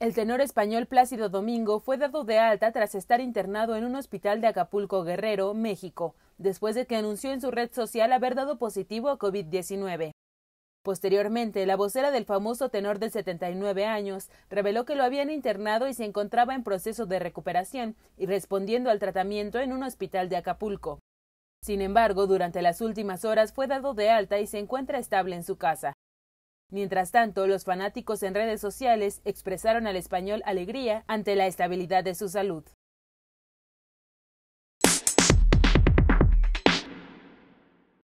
El tenor español Plácido Domingo fue dado de alta tras estar internado en un hospital de Acapulco Guerrero, México, después de que anunció en su red social haber dado positivo a COVID-19. Posteriormente, la vocera del famoso tenor de 79 años reveló que lo habían internado y se encontraba en proceso de recuperación y respondiendo al tratamiento en un hospital de Acapulco. Sin embargo, durante las últimas horas fue dado de alta y se encuentra estable en su casa. Mientras tanto, los fanáticos en redes sociales expresaron al español alegría ante la estabilidad de su salud.